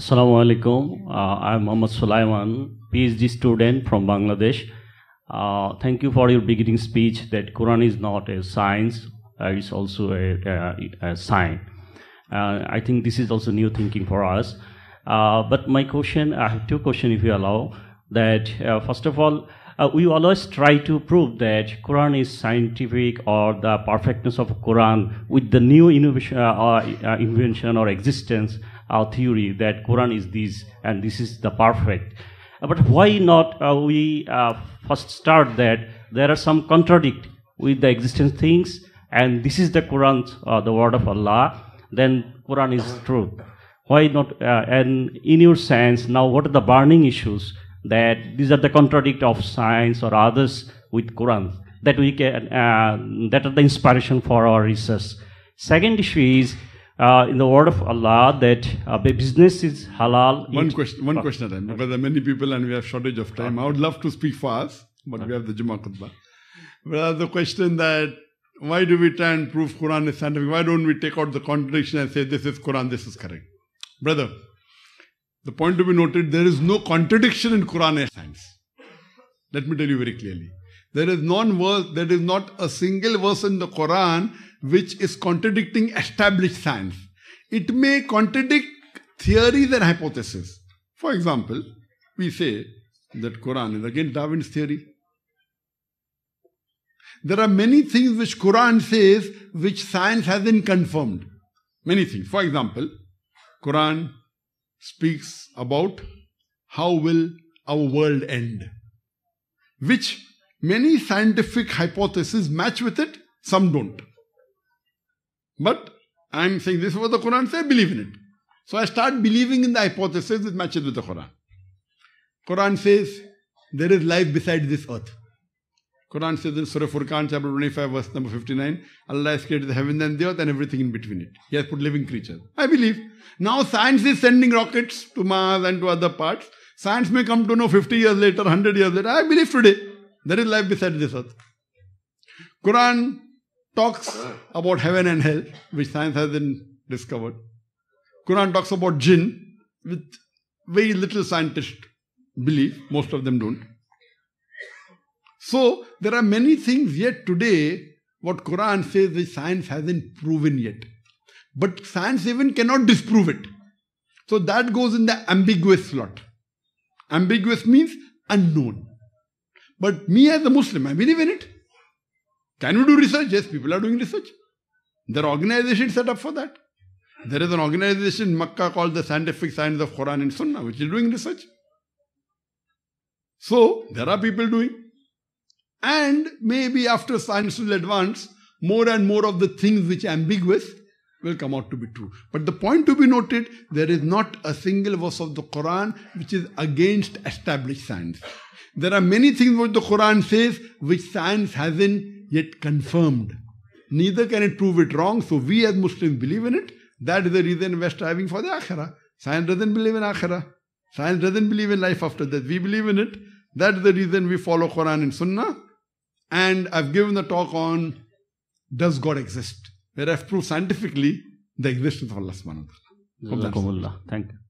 Assalamu alaikum. Uh, I'm Muhammad Sulaiman, PhD student from Bangladesh. Uh, thank you for your beginning speech that Quran is not a science, uh, it's also a, a, a sign. Uh, I think this is also new thinking for us. Uh, but my question, I have two questions if you allow. That uh, first of all, we always try to prove that Quran is scientific or the perfectness of Quran with the new innovation, invention or existence our theory that Quran is this and this is the perfect. But why not uh, we uh, first start that there are some contradict with the existing things and this is the Quran, uh, the word of Allah, then Quran is true. Why not? and in your sense, now what are the burning issues that these are the contradict of science or others with Quran that we can uh, that are the inspiration for our research. Second issue is uh, in the word of Allah that uh, business is halal. One question, one question at a time, because there are many people and we have shortage of time. Uh-huh. I would love to speak fast, but we have the Jummah khutbah. But the question that why do we try and prove Quran is scientific? Why don't we take out the contradiction and say this is Quran, this is correct? Brother, the point to be noted, there is no contradiction in Quran and science. Let me tell you very clearly. There is non verse, there is not a single verse in the Quran which is contradicting established science. It may contradict theories and hypotheses. For example, we say that Quran is again Darwin's theory. There are many things which Quran says which science hasn't confirmed. Many things. For example, Quran speaks about how will our world end, which Many scientific hypotheses match with it, some don't. But I'm saying this is what the Quran says, believe in it. So I start believing in the hypothesis that matches with the Quran. Quran says there is life beside this earth. Quran says in Surah Furqan, chapter 25, verse number 59, Allah has created the heaven and the earth and everything in between it. He has put living creatures. I believe. Now science is sending rockets to Mars and to other parts. Science may come to know 50 years later, 100 years later. I believe today. There is life beside this earth. Quran talks about heaven and hell, which science hasn't discovered. Quran talks about jinn with very little scientist belief. Most of them don't. So there are many things yet today what Quran says which science hasn't proven yet. But science even cannot disprove it. So that goes in the ambiguous slot. Ambiguous means unknown. But me as a Muslim, I believe in it. Can we do research? Yes, people are doing research. There are organizations set up for that. There is an organization in Makkah called the Scientific Science of Quran and Sunnah, which is doing research. So, there are people doing. And maybe after science will advance, more and more of the things which are ambiguous will come out to be true. But the point to be noted, there is not a single verse of the Quran which is against established science. There are many things what the Quran says which science hasn't yet confirmed. Neither can it prove it wrong. So we as Muslims believe in it. That is the reason we're striving for the Akhirah. Science doesn't believe in Akhirah. Science doesn't believe in life after death. We believe in it. That's the reason we follow Quran and Sunnah. And I've given the talk on does God exist? where I've proved scientifically the existence of Allah subhanahu wa ta'ala. Thank you.